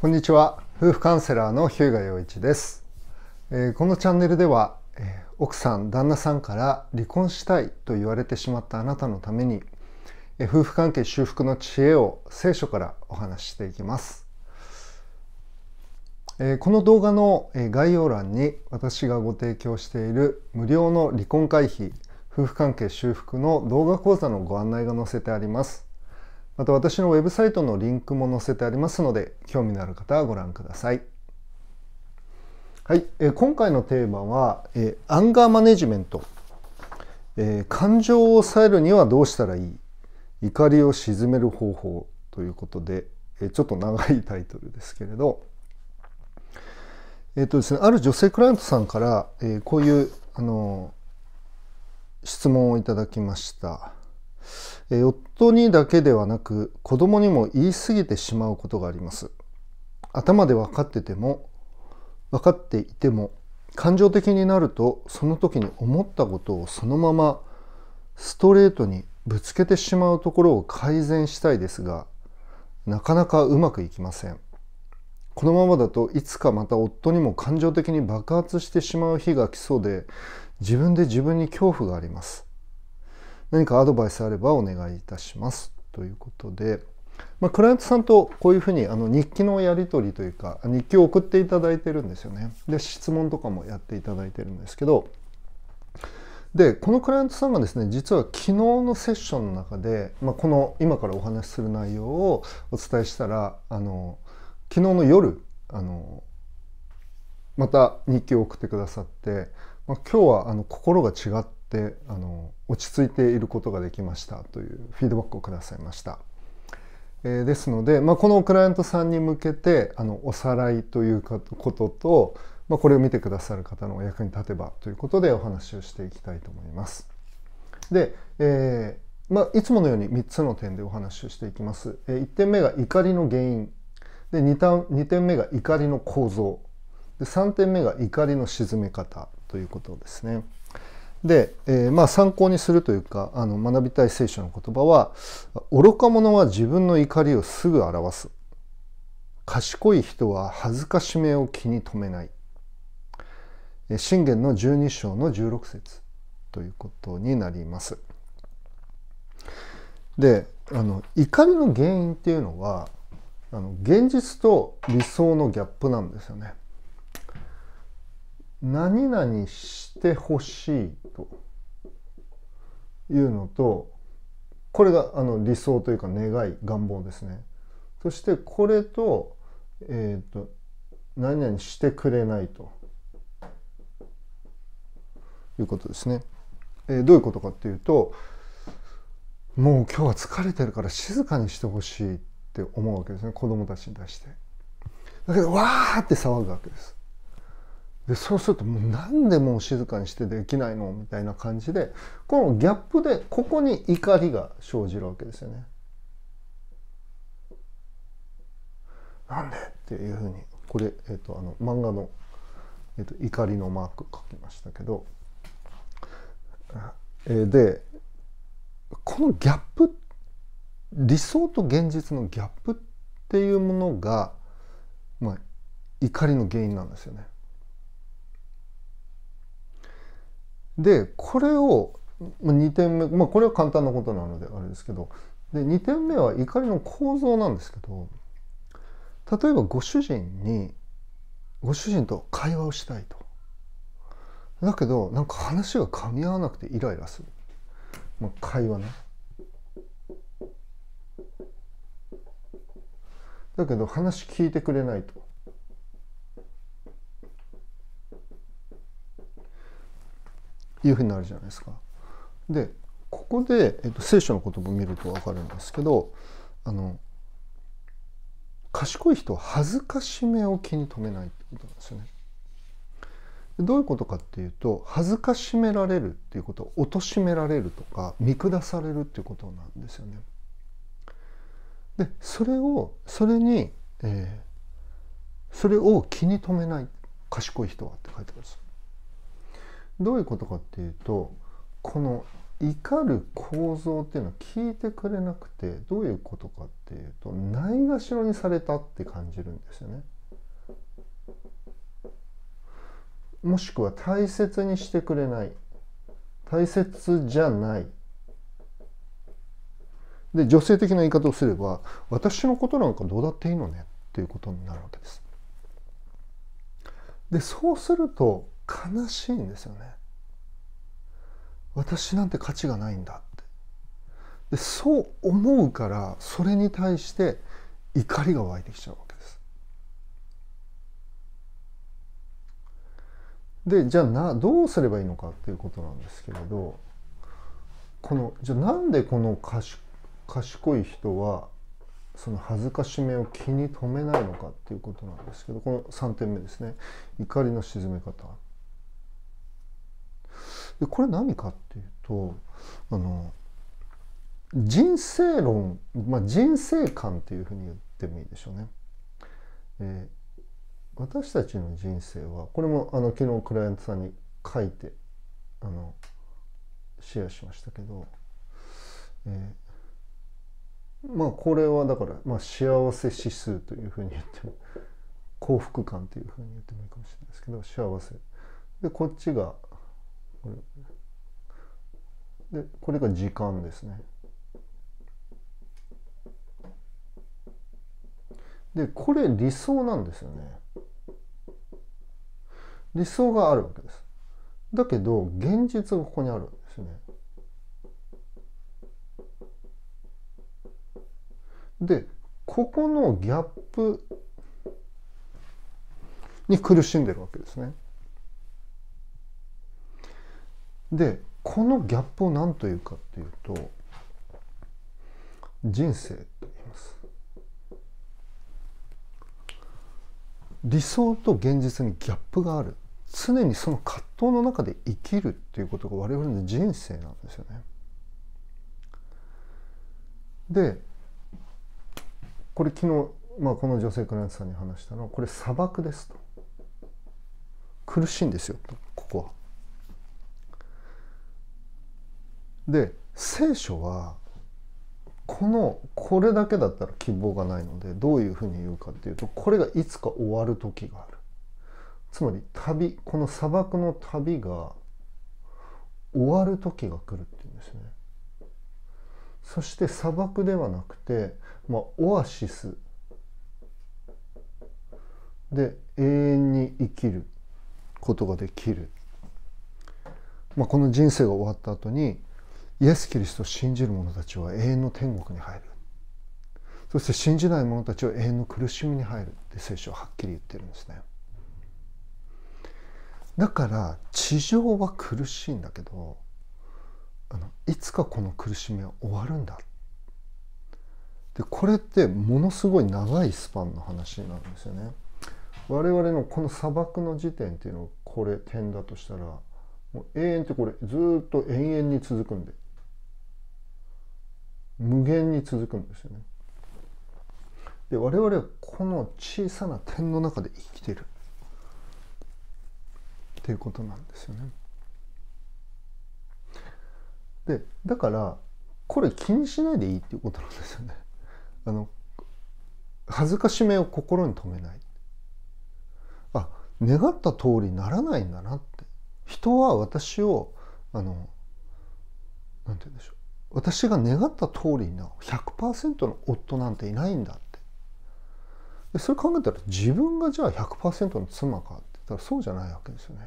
こんにちは夫婦カウンセラーの日向陽一です、えー、このチャンネルでは、えー、奥さん旦那さんから離婚したいと言われてしまったあなたのために、えー、夫婦関係修復の知恵を聖書からお話ししていきます、えこの動画の概要欄に私がご提供している無料の離婚回避夫婦関係修復の動画講座のご案内が載せてありますまた私のウェブサイトのリンクも載せてありますので、興味のある方はご覧ください。はい、え今回のテーマは、えアンガーマネジメント、え感情を抑えるにはどうしたらいい怒りを鎮める方法ということで、えちょっと長いタイトルですけれど、えっ、とですね、ある女性クライアントさんから、えこういう、あの質問をいただきました。夫にだけではなく子供にも言い過ぎてしまうことがあります頭で分かってても分かっていても感情的になるとその時に思ったことをそのままストレートにぶつけてしまうところを改善したいですがなかなかうまくいきませんこのままだといつかまた夫にも感情的に爆発してしまう日が来そうで自分で自分に恐怖があります何かアドバイスあればお願いいたしますということで、まあ、クライアントさんとこういうふうにあの日記のやり取りというか日記を送っていただいてるんですよねで質問とかもやっていただいてるんですけどでこのクライアントさんがですね実は昨日のセッションの中で、まあ、この今からお話しする内容をお伝えしたらあの昨日の夜あのまた日記を送ってくださって、まあ、今日はあの心が違ったってあの落ち着いていることができましたというフィードバックをくださいました。えー、ですので、まあ、このクライアントさんに向けてあのおさらいということと、まあ、これを見てくださる方のお役に立てばということでお話をしていきたいと思います。で、えー、まあ、いつものように3つの点でお話をしていきます。え1点目が怒りの原因で 2, た2点目が怒りの構造で3点目が怒りの沈め方ということですね。で、えー、まあ参考にするというかあの学びたい聖書の言葉は「愚か者は自分の怒りをすぐ表す」「賢い人は恥ずかしめを気に留めない」「信玄の12章の16節ということになります。であの怒りの原因っていうのはあの現実と理想のギャップなんですよね。何々してほしいというのとこれがあの理想というか願い願望ですねそしてこれと,、えーと、何々してくれないということですね、えー、どういうことかっていうともう今日は疲れてるから静かにしてほしいって思うわけですね子供たちに対してだけどわーって騒ぐわけですでそうするともう何でもう静かにしてできないのみたいな感じでこのギャップでここに怒りが生じるわけですよね。なんでっていうふうにこれ、えーと、あの漫画の、えーと「怒りのマーク」書きましたけど、えー、でこのギャップ理想と現実のギャップっていうものが、まあ、怒りの原因なんですよね。でこれを2点目、まあ、これは簡単なことなのであれですけどで2点目は怒りの構造なんですけど例えばご主人にご主人と会話をしたいと。だけどなんか話が噛み合わなくてイライラする。まあ、会話ね。だけど話聞いてくれないと。いうふうになるじゃないですか。でここで、えっと、聖書の言葉を見ると分かるんですけどあの賢い人は恥ずかしめを気に留めないってことなんですよね。どういうことかっていうと恥ずかしめられるっていうことを貶められるとか見下されるっていうことなんですよね。でそれをそれに、えー、それを気に留めない賢い人はって書いてください。どういうことかっていうとこの怒る構造っていうのを聞いてくれなくてどういうことかっていうとないがしろにされたって感じるんですよね。もしくは大切にしてくれない大切じゃないで女性的な言い方をすれば私のことなんかどうだっていいのねっていうことになるわけです。でそうすると悲しいんですよね私なんて価値がないんだってでそう思うからそれに対して怒りが湧いてきちゃうわけですでじゃあなどうすればいいのかっていうことなんですけれどこのじゃあなんでこの賢い人はその恥ずかしめを気に留めないのかっていうことなんですけどこの3点目ですね怒りの沈め方でこれ何かっていうとあの人生論、まあ、人生観っていうふうに言ってもいいでしょうね。えー、私たちの人生はこれもあの昨日クライアントさんに書いてあのシェアしましたけど、えー、まあこれはだから、まあ、幸せ指数というふうに言っても幸福感というふうに言ってもいいかもしれないですけど幸せでこっちがこれでこれが時間ですねでこれ理想なんですよね理想があるわけですだけど現実がここにあるんですねでここのギャップに苦しんでるわけですね。でこのギャップを何というかっていうと人生と言います理想と現実にギャップがある常にその葛藤の中で生きるっていうことが我々の人生なんですよね。でこれ昨日、まあ、この女性クライアントさんに話したのはこれ砂漠ですと苦しいんですよとここは。で聖書はこのこれだけだったら希望がないのでどういうふうに言うかっていうとこれがいつか終わる時があるつまり旅この砂漠の旅が終わる時が来るっていうんですねそして砂漠ではなくて、まあ、オアシスで永遠に生きることができる、まあ、この人生が終わった後にイエス・キリストを信じる者たちは永遠の天国に入るそして信じない者たちは永遠の苦しみに入るって聖書ははっきり言ってるんですねだから地上は苦しいんだけどあのいつかこの苦しみは終わるんだでこれってものすごい長いスパンの話なんですよね我々のこの砂漠の時点っていうのをこれ点だとしたらもう永遠ってこれずっと延々に続くんで無限に続くんですよね。で我々はこの小さな点の中で生きてるっていうことなんですよね。でだからこれ気にしないでいいっていうことなんですよね。あの恥ずかしめを心に留めない。あ願った通りならないんだなって人は私をあのなんて言うんでしょう私が願った通りの100%の夫なんていないんだってでそれ考えたら自分がじゃあ100%の妻かって言ったらそうじゃないわけですよね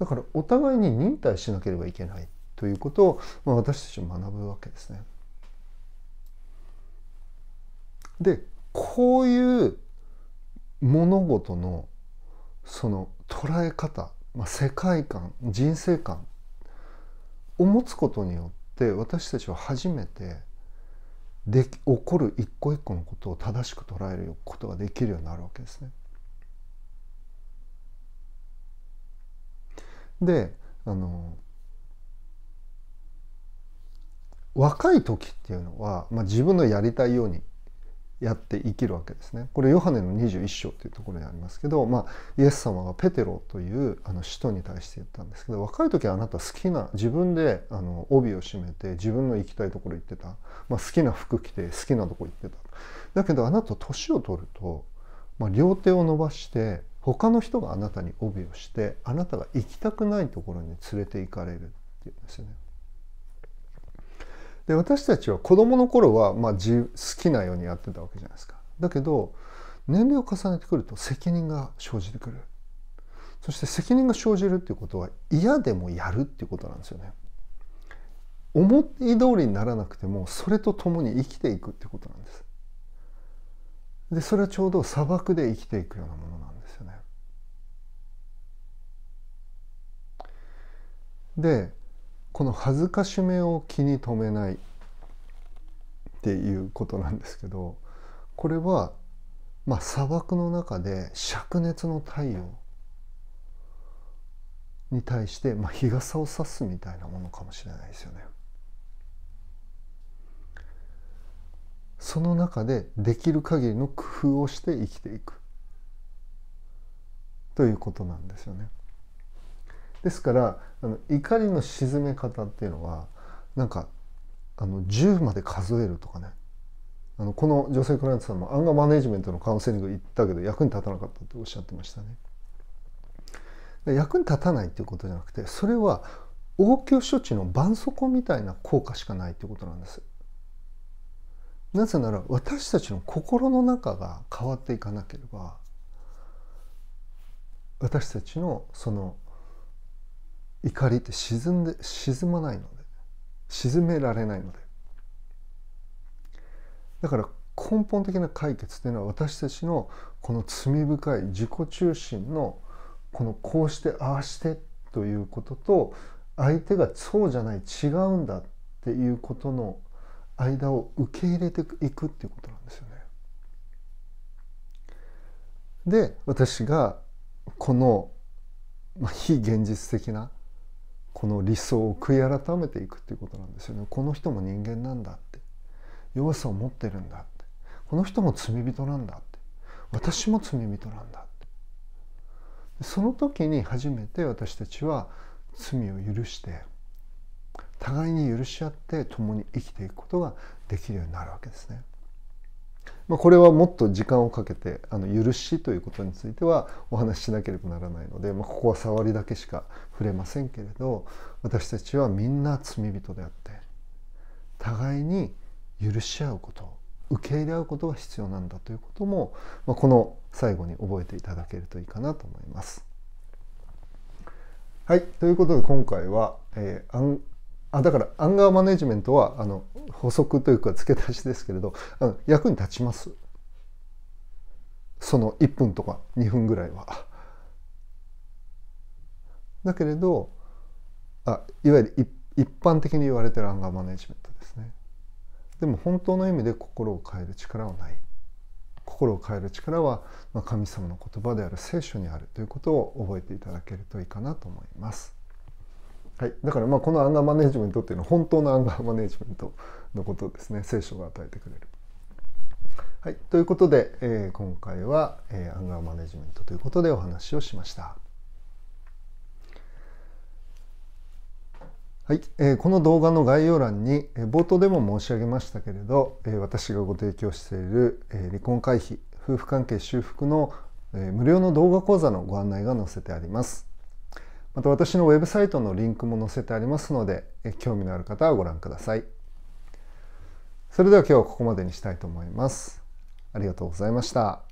だからお互いに忍耐しなければいけないということを、まあ、私たち学ぶわけですねでこういう物事のその捉え方、まあ、世界観人生観を持つことによってって私たちは初めてで起こる一個一個のことを正しく捉えることができるようになるわけですね。であの若い時っていうのは、まあ、自分のやりたいようにやって生きるわけですね。これヨハネの21章というところにありますけど、まあ、イエス様がペテロというあの使徒に対して言ったんですけど若い時はあなた好きな自分であの帯を締めて自分の行きたいところ行ってた、まあ、好きな服着て好きなとこ行ってただけどあなた年を取ると、まあ、両手を伸ばして他の人があなたに帯をしてあなたが行きたくないところに連れて行かれるっていうんですよね。で私たちは子供の頃はまあ好きなようにやってたわけじゃないですかだけど年齢を重ねてくると責任が生じてくるそして責任が生じるっていうことは嫌でもやるっていうことなんですよね思い通りにならなくてもそれと共に生きていくってことなんですでそれはちょうど砂漠で生きていくようなものなんですよねでこの恥ずかしめを気に留めないっていうことなんですけどこれは、まあ、砂漠の中で灼熱の太陽に対して、まあ、日傘を差すみたいなものかもしれないですよね。その中でできる限りの工夫をして生きていくということなんですよね。ですからあの怒りの沈め方っていうのはなんかあの10まで数えるとかねあのこの女性クライアントさんもアンガーマネジメントのカウンセリング行ったけど役に立たなかったっておっしゃってましたね。役に立たないっていうことじゃなくてそれは応急処置の絆創膏みたいな効果しかないっていうことなんです。なぜなら私たちの心の中が変わっていかなければ私たちのその怒りって沈んで沈まないので沈められないのでだから根本的な解決というのは私たちのこの罪深い自己中心のこのこうしてああしてということと相手がそうじゃない違うんだっていうことの間を受け入れていくっていうことなんですよね。で私がこの、まあ、非現実的なこの理想を悔い改めていくっていうことなんですよねこの人も人間なんだって弱さを持ってるんだってこの人も罪人なんだって私も罪人なんだってその時に初めて私たちは罪を許して互いに許し合って共に生きていくことができるようになるわけですね。まあ、これはもっと時間をかけてあの許しということについてはお話ししなければならないので、まあ、ここは触りだけしか触れませんけれど私たちはみんな罪人であって互いに許し合うこと受け入れ合うことが必要なんだということも、まあ、この最後に覚えていただけるといいかなと思います。はいということで今回は、えーあだからアンガーマネジメントはあの補足というか付け足しですけれどあの役に立ちますその1分とか2分ぐらいは。だけれどあいわゆる一般的に言われてるアンガーマネジメントですね。でも本当の意味で心を変える力はない。心を変える力は、まあ、神様の言葉である聖書にあるということを覚えていただけるといいかなと思います。はい、だからまあこのアンガーマネジメントっていうのは本当のアンガーマネジメントのことですね聖書が与えてくれる。はい、ということで、えー、今回は、えー、アンガーマネジメントということでお話をしました。はい、えこの動画の概要欄に、え冒頭でも申し上げましたけれど、え私がご提供している、え離婚回避夫婦関係修復の、え無料の動画講座のご案内が載せてあります。また私のウェブサイトのリンクも載せてありますので、興味のある方はご覧ください。それでは今日はここまでにしたいと思います。ありがとうございました。